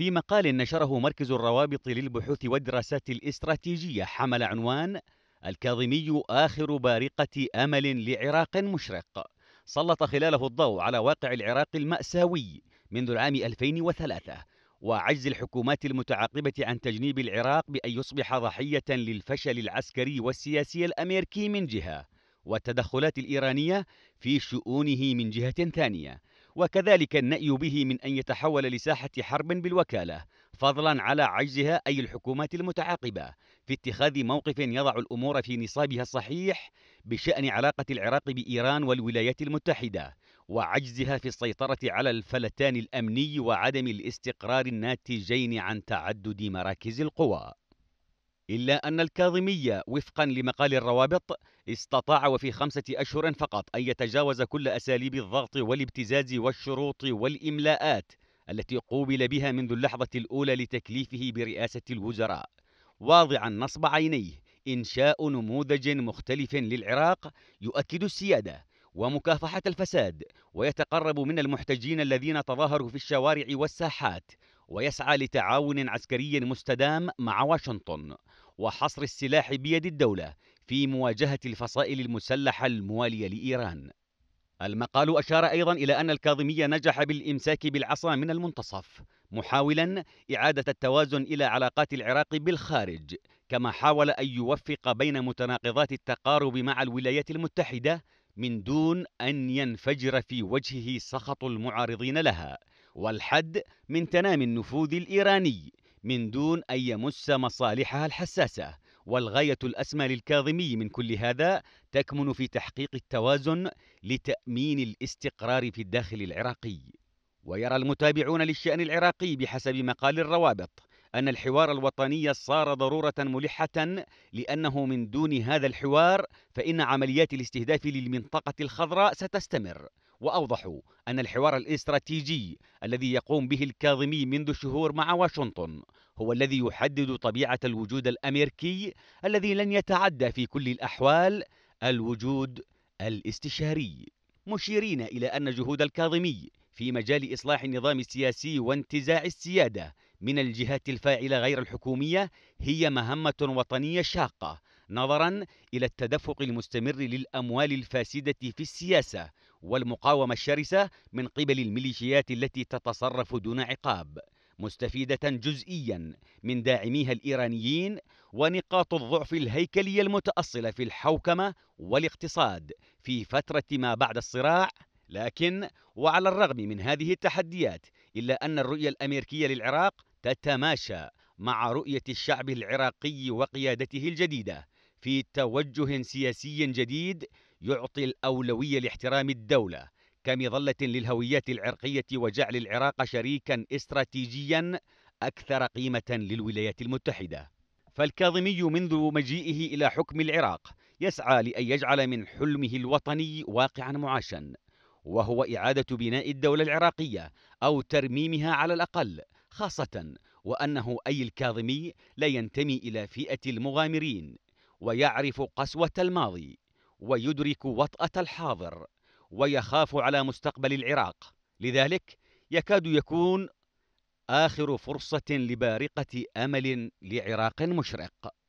في مقال نشره مركز الروابط للبحوث والدراسات الاستراتيجية حمل عنوان الكاظمي آخر بارقة أمل لعراق مشرق سلط خلاله الضوء على واقع العراق المأساوي منذ العام 2003 وعجز الحكومات المتعاقبة عن تجنيب العراق بأن يصبح ضحية للفشل العسكري والسياسي الأمريكي من جهة والتدخلات الإيرانية في شؤونه من جهة ثانية وكذلك النأي به من أن يتحول لساحة حرب بالوكالة فضلا على عجزها أي الحكومات المتعاقبة في اتخاذ موقف يضع الأمور في نصابها الصحيح بشأن علاقة العراق بإيران والولايات المتحدة وعجزها في السيطرة على الفلتان الأمني وعدم الاستقرار الناتجين عن تعدد مراكز القوى إلا أن الكاظمي وفقا لمقال الروابط استطاع وفي خمسة أشهر فقط أن يتجاوز كل أساليب الضغط والابتزاز والشروط والإملاءات التي قوبل بها منذ اللحظة الأولى لتكليفه برئاسة الوزراء واضعا نصب عينيه إنشاء نموذج مختلف للعراق يؤكد السيادة ومكافحة الفساد ويتقرب من المحتجين الذين تظاهروا في الشوارع والساحات ويسعى لتعاون عسكري مستدام مع واشنطن وحصر السلاح بيد الدولة في مواجهة الفصائل المسلحة الموالية لإيران المقال أشار أيضا إلى أن الكاظمية نجح بالإمساك بالعصا من المنتصف محاولا إعادة التوازن إلى علاقات العراق بالخارج كما حاول أن يوفق بين متناقضات التقارب مع الولايات المتحدة من دون أن ينفجر في وجهه سخط المعارضين لها والحد من تنامي النفوذ الإيراني من دون أن يمس مصالحها الحساسة والغاية الأسمى للكاظمي من كل هذا تكمن في تحقيق التوازن لتأمين الاستقرار في الداخل العراقي ويرى المتابعون للشأن العراقي بحسب مقال الروابط أن الحوار الوطني صار ضرورة ملحة لأنه من دون هذا الحوار فإن عمليات الاستهداف للمنطقة الخضراء ستستمر وأوضحوا أن الحوار الاستراتيجي الذي يقوم به الكاظمي منذ شهور مع واشنطن هو الذي يحدد طبيعة الوجود الأمريكي الذي لن يتعدى في كل الأحوال الوجود الاستشاري مشيرين إلى أن جهود الكاظمي في مجال إصلاح النظام السياسي وانتزاع السيادة من الجهات الفاعلة غير الحكومية هي مهمة وطنية شاقة نظرا إلى التدفق المستمر للأموال الفاسدة في السياسة والمقاومة الشرسة من قبل الميليشيات التي تتصرف دون عقاب مستفيدة جزئيا من داعميها الإيرانيين ونقاط الضعف الهيكلية المتأصلة في الحوكمة والاقتصاد في فترة ما بعد الصراع لكن وعلى الرغم من هذه التحديات إلا أن الرؤية الأمريكية للعراق تتماشى مع رؤية الشعب العراقي وقيادته الجديدة في توجه سياسي جديد يعطي الأولوية لاحترام الدولة كمظلة للهويات العرقية وجعل العراق شريكا استراتيجيا أكثر قيمة للولايات المتحدة فالكاظمي منذ مجيئه إلى حكم العراق يسعى لأن يجعل من حلمه الوطني واقعا معاشا وهو إعادة بناء الدولة العراقية أو ترميمها على الأقل خاصة وأنه أي الكاظمي لا ينتمي إلى فئة المغامرين ويعرف قسوة الماضي ويدرك وطأة الحاضر ويخاف على مستقبل العراق لذلك يكاد يكون آخر فرصة لبارقة أمل لعراق مشرق